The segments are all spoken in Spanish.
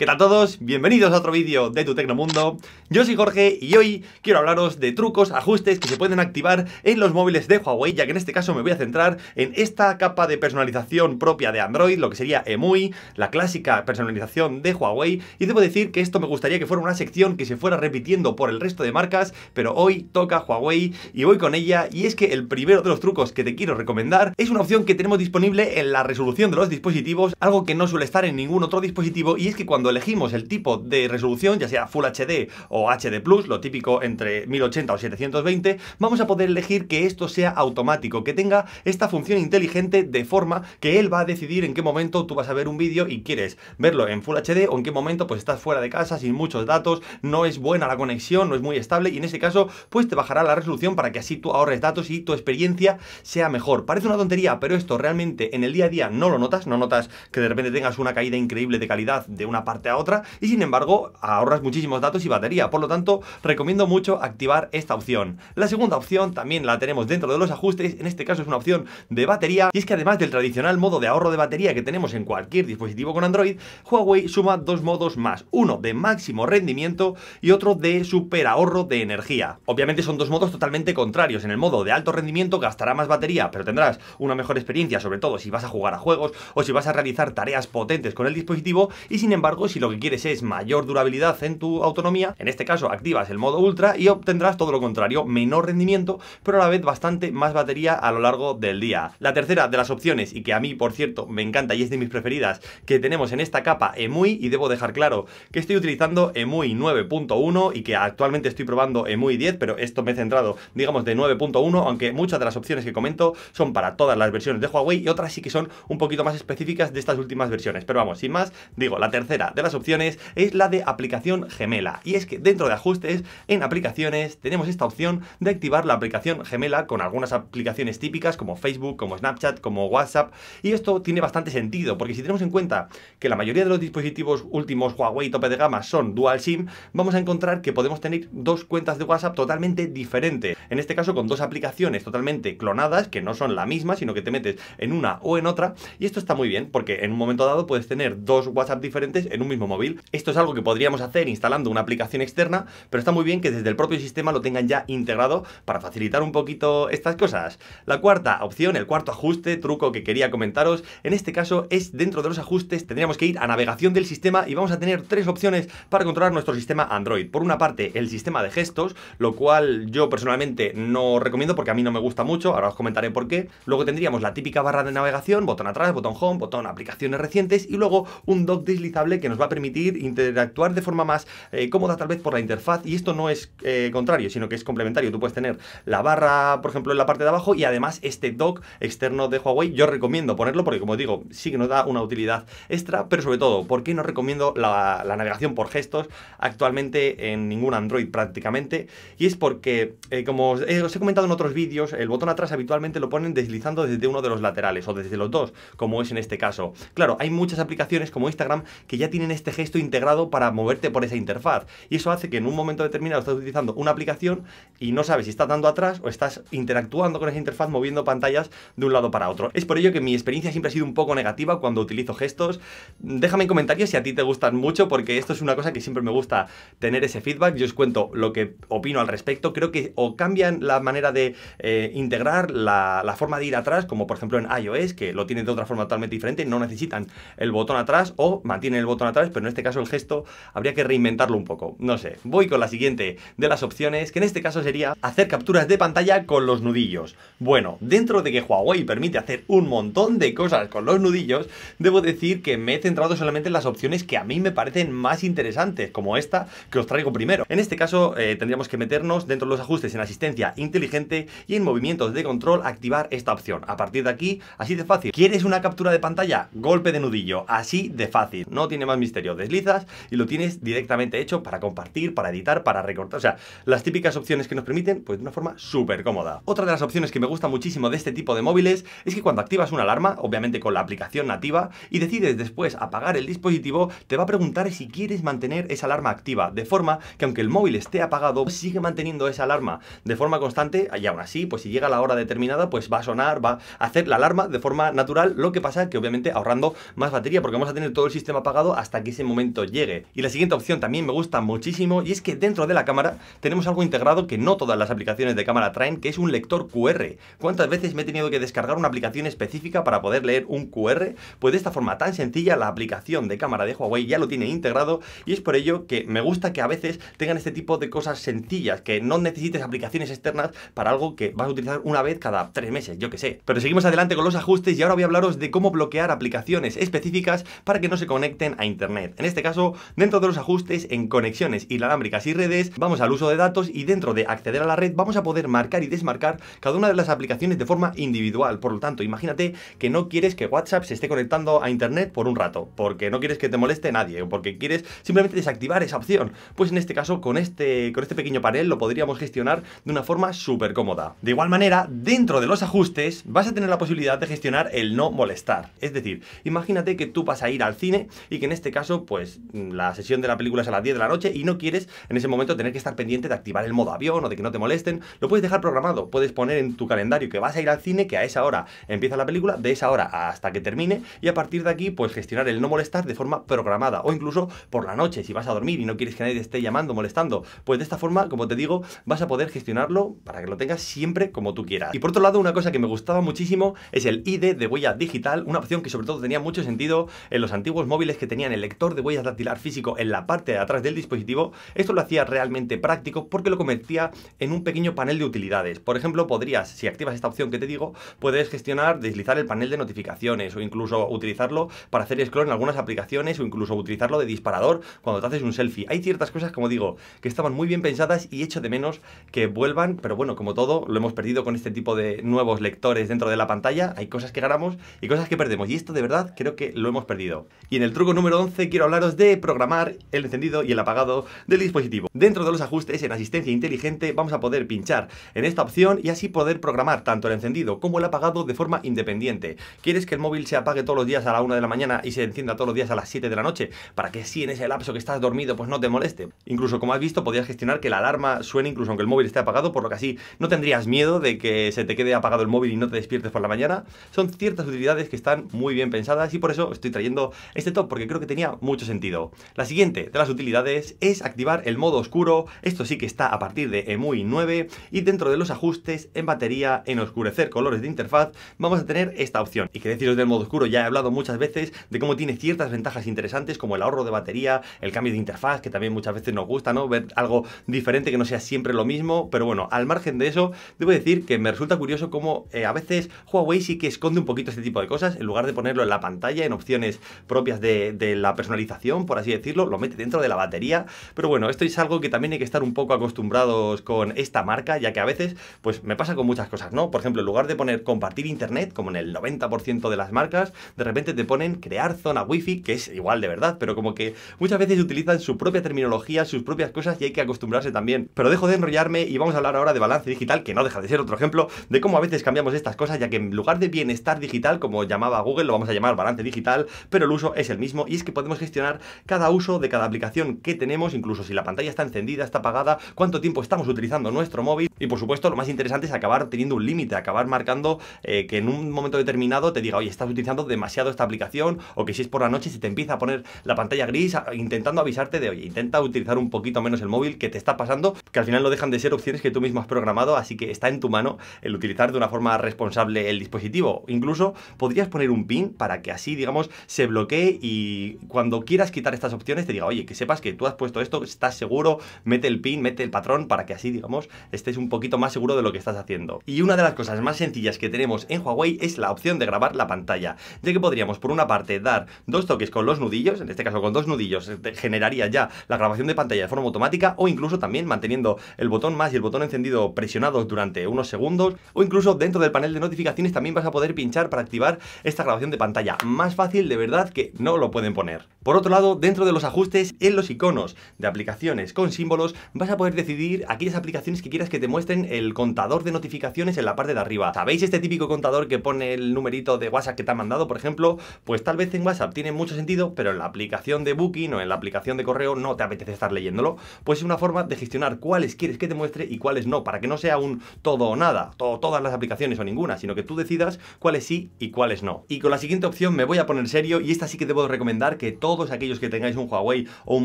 ¿Qué tal todos? Bienvenidos a otro vídeo de Tu Tecnomundo. Yo soy Jorge y hoy quiero hablaros de trucos, ajustes que se pueden activar en los móviles de Huawei, ya que en este caso me voy a centrar en esta capa de personalización propia de Android, lo que sería EMUI, la clásica personalización de Huawei, y debo decir que esto me gustaría que fuera una sección que se fuera repitiendo por el resto de marcas, pero hoy toca Huawei y voy con ella, y es que el primero de los trucos que te quiero recomendar es una opción que tenemos disponible en la resolución de los dispositivos, algo que no suele estar en ningún otro dispositivo, y es que cuando elegimos el tipo de resolución, ya sea Full HD o HD+, lo típico entre 1080 o 720, vamos a poder elegir que esto sea automático, que tenga esta función inteligente de forma que él va a decidir en qué momento tú vas a ver un vídeo y quieres verlo en Full HD o en qué momento pues estás fuera de casa sin muchos datos, no es buena la conexión, no es muy estable y en ese caso pues te bajará la resolución para que así tú ahorres datos y tu experiencia sea mejor. Parece una tontería, pero esto realmente en el día a día no lo notas, no notas que de repente tengas una caída increíble de calidad de una parte a otra y sin embargo ahorras muchísimos datos y batería. Por lo tanto, recomiendo mucho activar esta opción. La segunda opción también la tenemos dentro de los ajustes, en este caso es una opción de batería y es que además del tradicional modo de ahorro de batería que tenemos en cualquier dispositivo con Android, Huawei suma dos modos más, uno de máximo rendimiento y otro de super ahorro de energía. Obviamente son dos modos totalmente contrarios, en el modo de alto rendimiento gastará más batería, pero tendrás una mejor experiencia, sobre todo si vas a jugar a juegos o si vas a realizar tareas potentes con el dispositivo y sin embargo si lo que quieres es mayor durabilidad en tu autonomía, en este caso activas el modo ultra y obtendrás todo lo contrario, menor rendimiento, pero a la vez bastante más batería a lo largo del día. La tercera de las opciones, y que a mí por cierto me encanta y es de mis preferidas, que tenemos en esta capa EMUI, y debo dejar claro que estoy utilizando EMUI 9.1 y que actualmente estoy probando EMUI 10, pero esto me he centrado, digamos, de 9.1, aunque muchas de las opciones que comento son para todas las versiones de Huawei y otras sí que son un poquito más específicas de estas últimas versiones. Pero vamos, sin más, digo, la tercera de las opciones es la de aplicación gemela. Y es que dentro de ajustes, en aplicaciones, tenemos esta opción de activar la aplicación gemela con algunas aplicaciones típicas como Facebook, como Snapchat, como WhatsApp. Y esto tiene bastante sentido, porque si tenemos en cuenta que la mayoría de los dispositivos últimos Huawei tope de gama son dual SIM, vamos a encontrar que podemos tener dos cuentas de WhatsApp totalmente diferentes. En este caso, con dos aplicaciones totalmente clonadas, que no son la misma, sino que te metes en una o en otra. Y esto está muy bien, porque en un momento dado puedes tener dos WhatsApp diferentes en un mismo móvil. Esto es algo que podríamos hacer instalando una aplicación externa, pero está muy bien que desde el propio sistema lo tengan ya integrado para facilitar un poquito estas cosas. La cuarta opción, el cuarto ajuste, truco que quería comentaros, en este caso es dentro de los ajustes tendríamos que ir a navegación del sistema y vamos a tener tres opciones para controlar nuestro sistema Android. Por una parte, el sistema de gestos, lo cual yo personalmente no recomiendo porque a mí no me gusta mucho, ahora os comentaré por qué. Luego tendríamos la típica barra de navegación, botón atrás, botón home, botón aplicaciones recientes y luego un dock deslizable que nos va a permitir interactuar de forma más eh, cómoda tal vez por la interfaz y esto no es eh, contrario, sino que es complementario. Tú puedes tener la barra, por ejemplo, en la parte de abajo y además este dock externo de Huawei yo recomiendo ponerlo porque como digo, sí que nos da una utilidad extra, pero sobre todo, ¿por qué no recomiendo la, navegación por gestos actualmente en ningún Android prácticamente? Y es porque, eh, como os he comentado en otros vídeos, el botón atrás habitualmente lo ponen deslizando desde uno de los laterales o desde los dos, como es en este caso. Claro, hay muchas aplicaciones como Instagram que ya tienen este gesto integrado para moverte por esa interfaz. Y eso hace que en un momento determinado estás utilizando una aplicación y no sabes si estás dando atrás o estás interactuando con esa interfaz moviendo pantallas de un lado para otro. Es por ello que mi experiencia siempre ha sido un poco negativa cuando utilizo gestos. Déjame en comentarios si a ti te gustan mucho porque esto es una cosa que siempre me gusta tener ese feedback. Yo os cuento lo que opino al respecto. Creo que o cambian la manera de eh, integrar la, la forma de ir atrás, como por ejemplo en iOS, que lo tienen de otra forma totalmente diferente, no necesitan el botón atrás o mantienen el botón otra vez, pero en este caso el gesto habría que reinventarlo un poco. No sé, voy con la siguiente de las opciones, que en este caso sería hacer capturas de pantalla con los nudillos. Bueno, dentro de que Huawei permite hacer un montón de cosas con los nudillos, debo decir que me he centrado solamente en las opciones que a mí me parecen más interesantes, como esta que os traigo primero. En este caso eh, tendríamos que meternos dentro de los ajustes en asistencia inteligente y en movimientos de control activar esta opción. A partir de aquí, así de fácil. ¿Quieres una captura de pantalla? Golpe de nudillo, así de fácil. No tiene más misterio, deslizas y lo tienes directamente hecho para compartir, para editar, para recortar. O sea, las típicas opciones que nos permiten, pues de una forma súper cómoda. Otra de las opciones que me gusta muchísimo de este tipo de móviles es que cuando activas una alarma, obviamente con la aplicación nativa, y decides después apagar el dispositivo, te va a preguntar si quieres mantener esa alarma activa, de forma que aunque el móvil esté apagado, sigue manteniendo esa alarma de forma constante, y aún así, pues si llega la hora determinada, pues va a sonar, va a hacer la alarma de forma natural, lo que pasa que obviamente ahorrando más batería, porque vamos a tener todo el sistema apagado hasta hasta que ese momento llegue. Y la siguiente opción también me gusta muchísimo y es que dentro de la cámara tenemos algo integrado que no todas las aplicaciones de cámara traen, que es un lector QR. ¿Cuántas veces me he tenido que descargar una aplicación específica para poder leer un QR? Pues de esta forma tan sencilla la aplicación de cámara de Huawei ya lo tiene integrado y es por ello que me gusta que a veces tengan este tipo de cosas sencillas, que no necesites aplicaciones externas para algo que vas a utilizar una vez cada tres meses, yo que sé. Pero seguimos adelante con los ajustes y ahora voy a hablaros de cómo bloquear aplicaciones específicas para que no se conecten a internet en este caso, dentro de los ajustes en conexiones inalámbricas y redes, vamos al uso de datos y dentro de acceder a la red vamos a poder marcar y desmarcar cada una de las aplicaciones de forma individual. Por lo tanto, imagínate que no quieres que WhatsApp se esté conectando a Internet por un rato, porque no quieres que te moleste nadie, o porque quieres simplemente desactivar esa opción. Pues en este caso, con este, con este pequeño panel lo podríamos gestionar de una forma súper cómoda. De igual manera, dentro de los ajustes vas a tener la posibilidad de gestionar el no molestar. Es decir, imagínate que tú vas a ir al cine y que en este este caso, pues mm, la sesión de la película es a las 10 de la noche y no quieres en ese momento tener que estar pendiente de activar el modo avión o de que no te molesten, lo puedes dejar programado, puedes poner en tu calendario que vas a ir al cine, que a esa hora empieza la película, de esa hora hasta que termine y a partir de aquí pues gestionar el no molestar de forma programada o incluso por la noche si vas a dormir y no quieres que nadie te esté llamando, molestando, pues de esta forma, como te digo, vas a poder gestionarlo para que lo tengas siempre como tú quieras. Y por otro lado, una cosa que me gustaba muchísimo es el ID de huella digital, una opción que sobre todo tenía mucho sentido en los antiguos móviles que tenían el lector de huellas dactilar físico en la parte de atrás del dispositivo, esto lo hacía realmente práctico porque lo convertía en un pequeño panel de utilidades. Por ejemplo, podrías, si activas esta opción que te digo, puedes gestionar, deslizar el panel de notificaciones o incluso utilizarlo para hacer scroll en algunas aplicaciones o incluso utilizarlo de disparador cuando te haces un selfie. Hay ciertas cosas, como digo, que estaban muy bien pensadas y hecho de menos que vuelvan, pero bueno, como todo, lo hemos perdido con este tipo de nuevos lectores dentro de la pantalla. Hay cosas que ganamos y cosas que perdemos y esto de verdad creo que lo hemos perdido. Y en el truco número quiero hablaros de programar el encendido y el apagado del dispositivo. Dentro de los ajustes en asistencia inteligente vamos a poder pinchar en esta opción y así poder programar tanto el encendido como el apagado de forma independiente. ¿Quieres que el móvil se apague todos los días a la 1 de la mañana y se encienda todos los días a las 7 de la noche? Para que si en ese lapso que estás dormido pues no te moleste. Incluso como has visto podrías gestionar que la alarma suene incluso aunque el móvil esté apagado, por lo que así no tendrías miedo de que se te quede apagado el móvil y no te despiertes por la mañana. Son ciertas utilidades que están muy bien pensadas y por eso estoy trayendo este top porque creo que tenía mucho sentido. La siguiente de las utilidades es activar el modo oscuro, esto sí que está a partir de EMUI 9 y dentro de los ajustes en batería en oscurecer colores de interfaz vamos a tener esta opción. Y que deciros del modo oscuro, ya he hablado muchas veces de cómo tiene ciertas ventajas interesantes como el ahorro de batería, el cambio de interfaz, que también muchas veces nos gusta, ¿no? Ver algo diferente que no sea siempre lo mismo, pero bueno, al margen de eso, debo decir que me resulta curioso cómo eh, a veces Huawei sí que esconde un poquito este tipo de cosas, en lugar de ponerlo en la pantalla, en opciones propias de, del la personalización, por así decirlo, lo mete dentro de la batería. Pero bueno, esto es algo que también hay que estar un poco acostumbrados con esta marca, ya que a veces, pues me pasa con muchas cosas, ¿no? Por ejemplo, en lugar de poner compartir internet, como en el 90% de las marcas, de repente te ponen crear zona wifi, que es igual de verdad, pero como que muchas veces utilizan su propia terminología, sus propias cosas y hay que acostumbrarse también. Pero dejo de enrollarme y vamos a hablar ahora de balance digital, que no deja de ser otro ejemplo de cómo a veces cambiamos estas cosas, ya que en lugar de bienestar digital, como llamaba Google, lo vamos a llamar balance digital, pero el uso es el mismo y es que podemos gestionar cada uso de cada aplicación que tenemos, incluso si la pantalla está encendida, está apagada, cuánto tiempo estamos utilizando nuestro móvil. Y por supuesto, lo más interesante es acabar teniendo un límite, acabar marcando eh, que en un momento determinado te diga, oye, estás utilizando demasiado esta aplicación, o que si es por la noche se te empieza a poner la pantalla gris, intentando avisarte de, oye, intenta utilizar un poquito menos el móvil, que te está pasando, que al final no dejan de ser opciones que tú mismo has programado, así que está en tu mano el utilizar de una forma responsable el dispositivo. Incluso podrías poner un pin para que así, digamos, se bloquee y cuando quieras quitar estas opciones te diga, oye, que sepas que tú has puesto esto, estás seguro, mete el pin, mete el patrón para que así, digamos, estés un poquito más seguro de lo que estás haciendo. Y una de las cosas más sencillas que tenemos en Huawei es la opción de grabar la pantalla, ya que podríamos por una parte dar dos toques con los nudillos, en este caso con dos nudillos eh, generaría ya la grabación de pantalla de forma automática o incluso también manteniendo el botón más y el botón encendido presionados durante unos segundos o incluso dentro del panel de notificaciones también vas a poder pinchar para activar esta grabación de pantalla. Más fácil de verdad que no lo pueden poner. Por otro lado, dentro de los ajustes, en los iconos de aplicaciones con símbolos, vas a poder decidir aquellas aplicaciones que quieras que te muestren el contador de notificaciones en la parte de arriba. ¿Sabéis este típico contador que pone el numerito de WhatsApp que te ha mandado, por ejemplo? Pues tal vez en WhatsApp tiene mucho sentido, pero en la aplicación de Booking o en la aplicación de correo no te apetece estar leyéndolo. Pues es una forma de gestionar cuáles quieres que te muestre y cuáles no, para que no sea un todo o nada, todas las aplicaciones o ninguna, sino que tú decidas cuáles sí y cuáles no. Y con la siguiente opción me voy a poner serio y esta sí que debo puedo recomendar que todos aquellos que tengáis un Huawei o un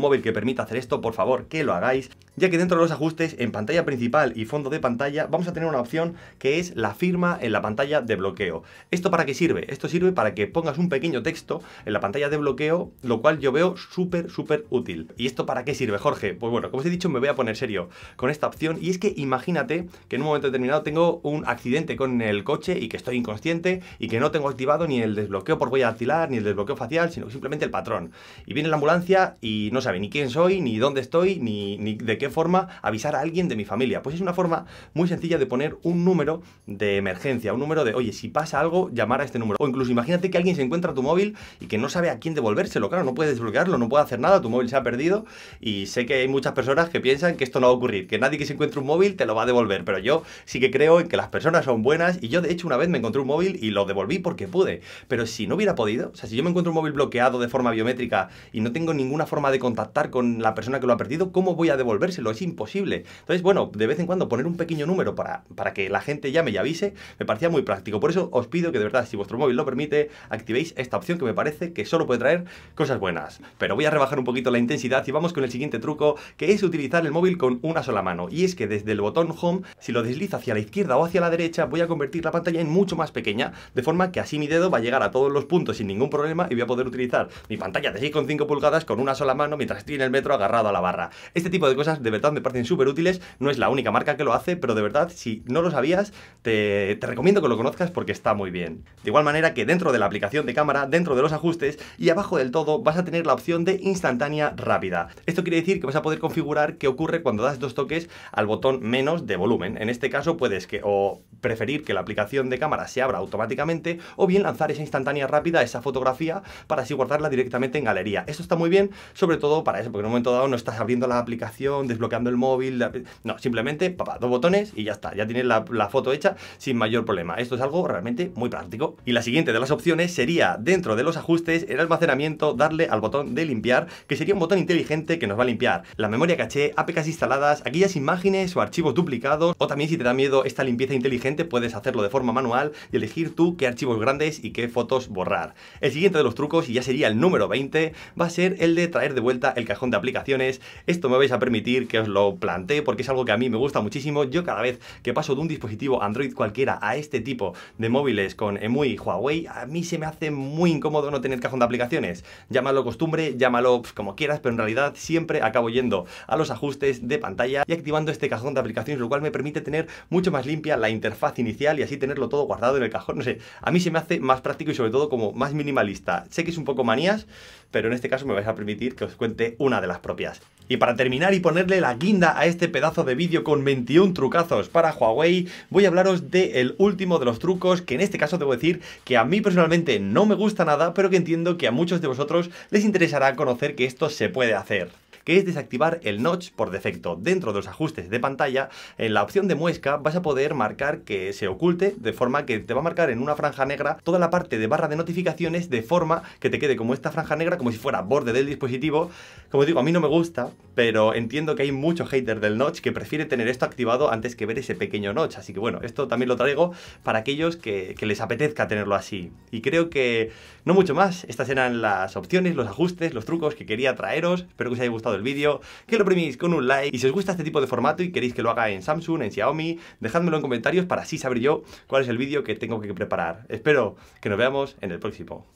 móvil que permita hacer esto, por favor, que lo hagáis, ya que dentro de los ajustes en pantalla principal y fondo de pantalla vamos a tener una opción que es la firma en la pantalla de bloqueo. ¿Esto para qué sirve? Esto sirve para que pongas un pequeño texto en la pantalla de bloqueo, lo cual yo veo súper, súper útil. ¿Y esto para qué sirve, Jorge? Pues bueno, como os he dicho, me voy a poner serio con esta opción y es que imagínate que en un momento determinado tengo un accidente con el coche y que estoy inconsciente y que no tengo activado ni el desbloqueo por huella dactilar ni el desbloqueo facial, sino simplemente el patrón. Y viene la ambulancia y no sabe ni quién soy, ni dónde estoy, ni, de qué forma avisar a alguien de mi familia. Pues es una forma muy sencilla de poner un número de emergencia, un número de, oye, si pasa algo, llamar a este número. O incluso imagínate que alguien se encuentra tu móvil y que no sabe a quién devolvérselo. Claro, no puede desbloquearlo, no puede hacer nada, tu móvil se ha perdido. Y sé que hay muchas personas que piensan que esto no va a ocurrir, que nadie que se encuentre un móvil te lo va a devolver. Pero yo sí que creo en que las personas son buenas y yo de hecho una vez me encontré un móvil y lo devolví porque pude. Pero si no hubiera podido, o sea, si yo me encuentro un móvil bloqueado de forma biométrica y no tengo ninguna forma de contactar con la persona que lo ha perdido, ¿cómo voy a devolvérselo? Es imposible. Entonces, bueno, de vez en cuando poner un pequeño número para, para que la gente llame y avise me parecía muy práctico. Por eso os pido que de verdad, si vuestro móvil lo permite, activéis esta opción que me parece que solo puede traer cosas buenas. Pero voy a rebajar un poquito la intensidad y vamos con el siguiente truco, que es utilizar el móvil con una sola mano. Y es que desde el botón Home, si lo deslizo hacia la izquierda o hacia la derecha, voy a convertir la pantalla en mucho más pequeña, de forma que así mi dedo va a llegar a todos los puntos sin ningún problema y voy a poder utilizar mi pantalla de 6,5 pulgadas con una sola mano mientras estoy en el metro agarrado a la barra. Este tipo de cosas de verdad me parecen súper útiles, no es la única marca que lo hace, pero de verdad si no lo sabías te, te recomiendo que lo conozcas porque está muy bien. De igual manera que dentro de la aplicación de cámara, dentro de los ajustes y abajo del todo vas a tener la opción de instantánea rápida. Esto quiere decir que vas a poder configurar qué ocurre cuando das dos toques al botón menos de volumen. En este caso puedes que o preferir que la aplicación de cámara se abra automáticamente o bien lanzar esa instantánea rápida, esa fotografía para así guardarla directamente en galería. esto está muy bien, sobre todo para eso, porque en un momento dado no estás abriendo la aplicación, desbloqueando el móvil. No, simplemente, papá, dos botones y ya está. Ya tienes la, la foto hecha sin mayor problema. Esto es algo realmente muy práctico. Y la siguiente de las opciones sería, dentro de los ajustes, el almacenamiento, darle al botón de limpiar, que sería un botón inteligente que nos va a limpiar la memoria caché, APKs instaladas, aquellas imágenes o archivos duplicados, o también si te da miedo esta limpieza inteligente puedes hacerlo de forma manual y elegir tú qué archivos grandes y qué fotos borrar. El siguiente de los trucos, y ya sería el número 20 va a ser el de traer de vuelta el cajón de aplicaciones. Esto me vais a permitir que os lo plantee porque es algo que a mí me gusta muchísimo. Yo cada vez que paso de un dispositivo Android cualquiera a este tipo de móviles con EMUI y Huawei, a mí se me hace muy incómodo no tener cajón de aplicaciones. Llámalo costumbre, llámalo pues, como quieras, pero en realidad siempre acabo yendo a los ajustes de pantalla y activando este cajón de aplicaciones, lo cual me permite tener mucho más limpia la interfaz inicial y así tenerlo todo guardado en el cajón. No sé, a mí se me hace más práctico y sobre todo como más minimalista. Sé que es un poco manías, pero en este caso me vais a permitir que os cuente una de las propias. Y para terminar y ponerle la guinda a este pedazo de vídeo con 21 trucazos para Huawei, voy a hablaros del último de los trucos que en este caso debo decir que a mí personalmente no me gusta nada, pero que entiendo que a muchos de vosotros les interesará conocer que esto se puede hacer que es desactivar el notch por defecto. Dentro de los ajustes de pantalla, en la opción de muesca vas a poder marcar que se oculte, de forma que te va a marcar en una franja negra toda la parte de barra de notificaciones, de forma que te quede como esta franja negra, como si fuera borde del dispositivo. Como digo, a mí no me gusta, pero entiendo que hay muchos haters del notch que prefiere tener esto activado antes que ver ese pequeño notch. Así que bueno, esto también lo traigo para aquellos que, que les apetezca tenerlo así. Y creo que no mucho más. Estas eran las opciones, los ajustes, los trucos que quería traeros. Espero que os haya gustado el vídeo, que lo premies con un like y si os gusta este tipo de formato y queréis que lo haga en Samsung, en Xiaomi, dejádmelo en comentarios para así saber yo cuál es el vídeo que tengo que preparar. Espero que nos veamos en el próximo.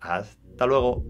Hasta luego.